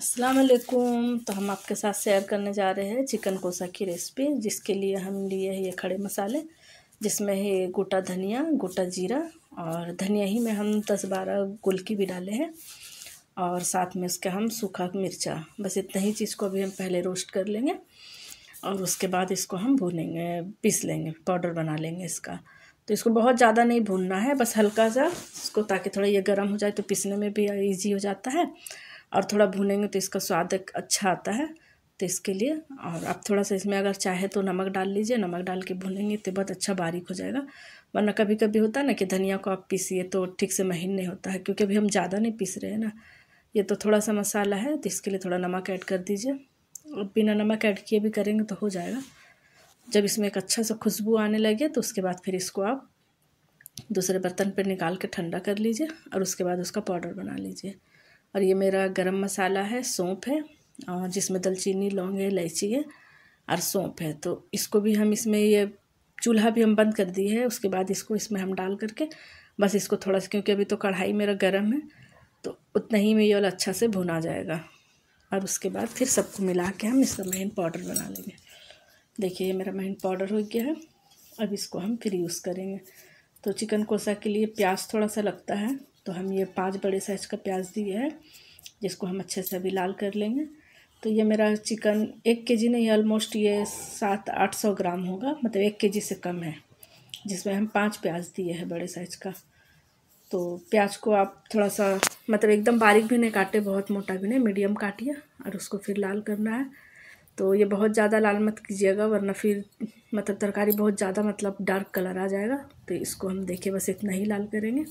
असलकुम तो हम आपके साथ शेयर करने जा रहे हैं चिकन कोसा की रेसिपी जिसके लिए हम लिए है ये खड़े मसाले जिसमें है गोटा धनिया गोटा जीरा और धनिया ही में हम दस बारह गुलकी भी डाले हैं और साथ में उसके हम सूखा मिर्चा बस इतना ही चीज़ को अभी हम पहले रोस्ट कर लेंगे और उसके बाद इसको हम भूनेंगे पीस लेंगे पाउडर बना लेंगे इसका तो इसको बहुत ज़्यादा नहीं भूनना है बस हल्का सा इसको ताकि थोड़ा ये गर्म हो जाए तो पीसने में भी ईजी हो जाता है और थोड़ा भूनेंगे तो इसका स्वाद एक अच्छा आता है तो इसके लिए और आप थोड़ा सा इसमें अगर चाहे तो नमक डाल लीजिए नमक डाल के भूनेंगे तो बहुत अच्छा बारीक हो जाएगा वरना कभी कभी होता है ना कि धनिया को आप पीसिए तो ठीक से महीन नहीं होता है क्योंकि अभी हम ज़्यादा नहीं पीस रहे हैं ना ये तो थोड़ा सा मसाला है तो इसके लिए थोड़ा नमक ऐड कर दीजिए और बिना नमक ऐड किए भी करेंगे तो हो जाएगा जब इसमें एक अच्छा सा खुशबू आने लगे तो उसके बाद फिर इसको आप दूसरे बर्तन पर निकाल के ठंडा कर लीजिए और उसके बाद उसका पाउडर बना लीजिए और ये मेरा गरम मसाला है सौंप है और जिसमें दलचीनी लौंग है इलायची है और सौंप है तो इसको भी हम इसमें ये चूल्हा भी हम बंद कर दिए है उसके बाद इसको इसमें हम डाल करके बस इसको थोड़ा सा क्योंकि अभी तो कढ़ाई मेरा गर्म है तो उतना ही में ये वाला अच्छा से भुना जाएगा और उसके बाद फिर सबको मिला के हम इसका महीन पाउडर बना लेंगे देखिए ये मेरा महीन पाउडर हो गया है अब इसको हम फिर यूज़ करेंगे तो चिकन कोसा के लिए प्याज थोड़ा सा लगता है तो हम ये पांच बड़े साइज़ का प्याज दिए हैं जिसको हम अच्छे से अभी लाल कर लेंगे तो ये मेरा चिकन एक के जी नहीं ऑलमोस्ट ये सात आठ सौ ग्राम होगा मतलब एक के जी से कम है जिसमें हम पांच प्याज दिए हैं बड़े साइज़ का तो प्याज को आप थोड़ा सा मतलब एकदम बारीक भी नहीं काटे बहुत मोटा भी नहीं मीडियम काटिए और उसको फिर लाल करना है तो ये बहुत ज़्यादा लाल मत कीजिएगा वरना फिर मतलब तरकारी बहुत ज़्यादा मतलब डार्क कलर आ जाएगा तो इसको हम देखें बस इतना ही लाल करेंगे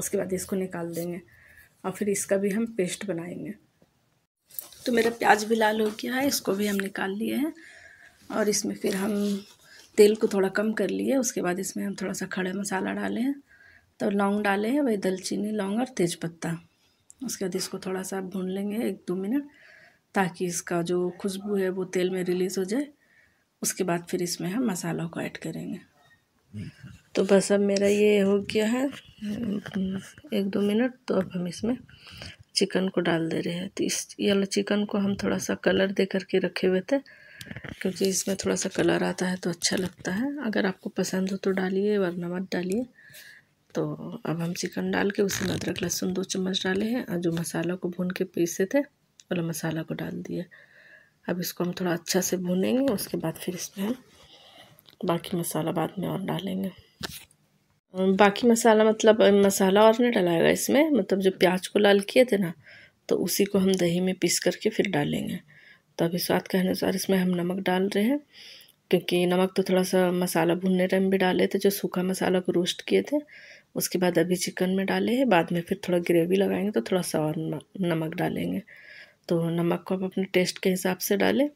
उसके बाद इसको निकाल देंगे और फिर इसका भी हम पेस्ट बनाएंगे तो मेरा प्याज भी लाल हो गया है इसको भी हम निकाल लिए हैं और इसमें फिर हम तेल को थोड़ा कम कर लिए उसके बाद इसमें हम थोड़ा सा खड़े मसाला डालें तो लौंग डालें वही दलचीनी लौंग और तेज़पत्ता उसके बाद इसको थोड़ा सा भून लेंगे एक दो मिनट ताकि इसका जो खुशबू है वो तेल में रिलीज़ हो जाए उसके बाद फिर इसमें हम मसालों को ऐड करेंगे हम्म। तो बस अब मेरा ये हो गया है एक दो मिनट तो अब हम इसमें चिकन को डाल दे रहे हैं तो इस ये चिकन को हम थोड़ा सा कलर दे करके रखे हुए थे क्योंकि इसमें थोड़ा सा कलर आता है तो अच्छा लगता है अगर आपको पसंद हो तो डालिए वरना मत डालिए तो अब हम चिकन डाल के उसमें अदरक लहसुन दो चम्मच डाले हैं और जो मसाला को भून के पीसे थे वाला मसाला को डाल दिए अब इसको हम थोड़ा अच्छा से भूनेंगे उसके बाद फिर इसमें हम बाकी मसाला बाद में और डालेंगे बाकी मसाला मतलब मसाला और नहीं डलाएगा इसमें मतलब जो प्याज को लाल किए थे ना तो उसी को हम दही में पीस करके फिर डालेंगे तो अभी स्वाद के अनुसार इसमें हम नमक डाल रहे हैं क्योंकि नमक तो थोड़ा सा मसाला भुनने टाइम भी डाले थे जो सूखा मसाला को रोस्ट किए थे उसके बाद अभी चिकन में डाले हैं बाद में फिर थोड़ा ग्रेवी लगाएंगे तो थोड़ा सा और नमक डालेंगे तो नमक को आप अपने टेस्ट के हिसाब से डालें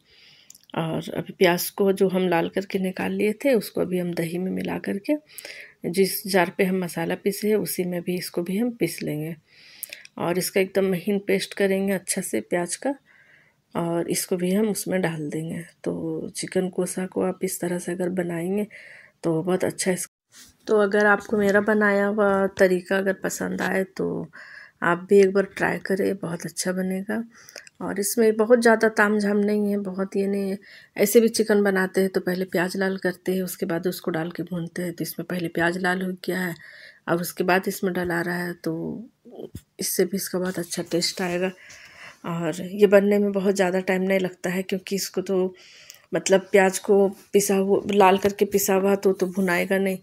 और अभी प्याज को जो हम लाल करके निकाल लिए थे उसको अभी हम दही में मिला करके जिस जार पे हम मसाला पीसे हैं उसी में भी इसको भी हम पीस लेंगे और इसका एकदम महीन पेस्ट करेंगे अच्छा से प्याज का और इसको भी हम उसमें डाल देंगे तो चिकन कोसा को आप इस तरह से अगर बनाएंगे तो बहुत अच्छा इस तो अगर आपको मेरा बनाया हुआ तरीका अगर पसंद आए तो आप भी एक बार ट्राई करें बहुत अच्छा बनेगा और इसमें बहुत ज़्यादा ताम झाम नहीं है बहुत ये नहीं है ऐसे भी चिकन बनाते हैं तो पहले प्याज लाल करते हैं उसके बाद उसको डाल के भूनते हैं तो इसमें पहले प्याज लाल हो गया है और उसके बाद इसमें डला रहा है तो इससे भी इसका बहुत अच्छा टेस्ट आएगा और ये बनने में बहुत ज़्यादा टाइम नहीं लगता है क्योंकि इसको तो मतलब प्याज को पिसा हुआ लाल करके पिसा हुआ तो तो भुनाएगा नहीं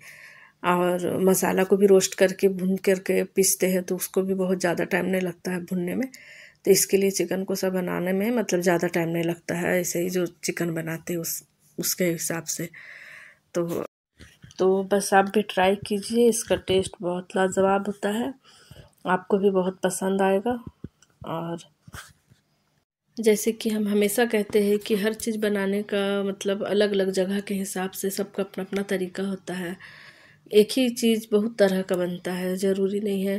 और मसाला को भी रोस्ट करके भून करके पीसते हैं तो उसको भी बहुत ज़्यादा टाइम नहीं लगता है भुनने में तो इसके लिए चिकन को सब बनाने में मतलब ज़्यादा टाइम नहीं लगता है ऐसे ही जो चिकन बनाते उस उसके हिसाब से तो तो बस आप भी ट्राई कीजिए इसका टेस्ट बहुत लाजवाब होता है आपको भी बहुत पसंद आएगा और जैसे कि हम हमेशा कहते हैं कि हर चीज़ बनाने का मतलब अलग अलग जगह के हिसाब से सबका अपना अपना तरीका होता है एक ही चीज़ बहुत तरह का बनता है ज़रूरी नहीं है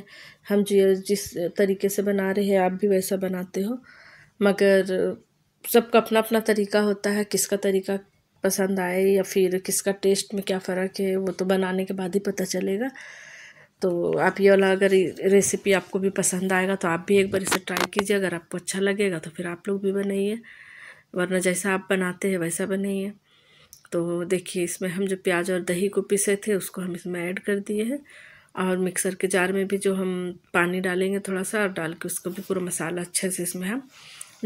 हम जो जिस तरीके से बना रहे हैं आप भी वैसा बनाते हो मगर सबका अपना अपना तरीका होता है किसका तरीका पसंद आए या फिर किसका टेस्ट में क्या फ़र्क है वो तो बनाने के बाद ही पता चलेगा तो आप ये वाला अगर रेसिपी आपको भी पसंद आएगा तो आप भी एक बार इसे ट्राई कीजिए अगर आपको अच्छा लगेगा तो फिर आप लोग भी बनाइए वरना जैसा आप बनाते हैं वैसा बनाइए तो देखिए इसमें हम जो प्याज और दही को पीसे थे उसको हम इसमें ऐड कर दिए हैं और मिक्सर के जार में भी जो हम पानी डालेंगे थोड़ा सा और डाल के उसको भी पूरा मसाला अच्छे से इसमें हम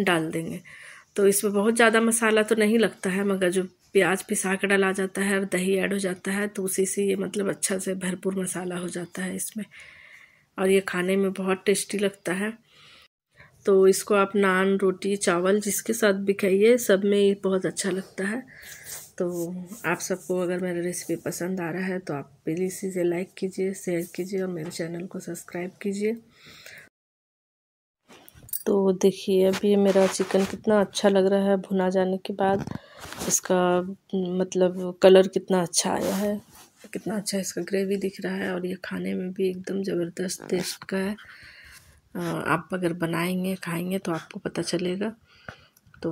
डाल देंगे तो इसमें बहुत ज़्यादा मसाला तो नहीं लगता है मगर जो प्याज पिसा के डाला जाता है और दही ऐड हो जाता है तो उसी से ये मतलब अच्छा से भरपूर मसाला हो जाता है इसमें और ये खाने में बहुत टेस्टी लगता है तो इसको आप नान रोटी चावल जिसके साथ भी खाइए सब में ये बहुत अच्छा लगता है तो आप सबको अगर मेरा रेसिपी पसंद आ रहा है तो आप प्लीज़ इसे लाइक कीजिए शेयर कीजिए और मेरे चैनल को सब्सक्राइब कीजिए तो देखिए अभी मेरा चिकन कितना अच्छा लग रहा है भुना जाने के बाद इसका मतलब कलर कितना अच्छा आया है कितना अच्छा इसका ग्रेवी दिख रहा है और ये खाने में भी एकदम ज़बरदस्त टेस्ट का है आप अगर बनाएंगे खाएंगे तो आपको पता चलेगा तो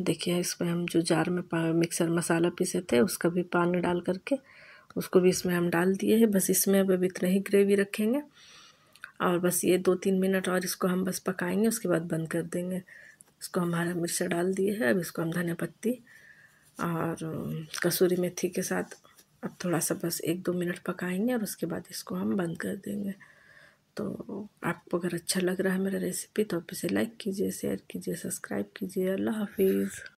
देखिए इसमें हम जो जार में मिक्सर मसाला पीसे थे उसका भी पानी डाल करके उसको भी इसमें हम डाल दिए हैं बस इसमें अब इतना ही ग्रेवी रखेंगे और बस ये दो तीन मिनट और इसको हम बस पकाएंगे उसके बाद बंद कर देंगे इसको हम हरा डाल दिए है अब इसको हम धनिया पत्ती और कसूरी मेथी के साथ अब थोड़ा सा बस एक दो मिनट पकाएंगे और उसके बाद इसको हम बंद कर देंगे तो आपको अगर अच्छा लग रहा है मेरा रेसिपी तो आप इसे लाइक कीजिए शेयर कीजिए सब्सक्राइब कीजिए अल्लाह हाफिज़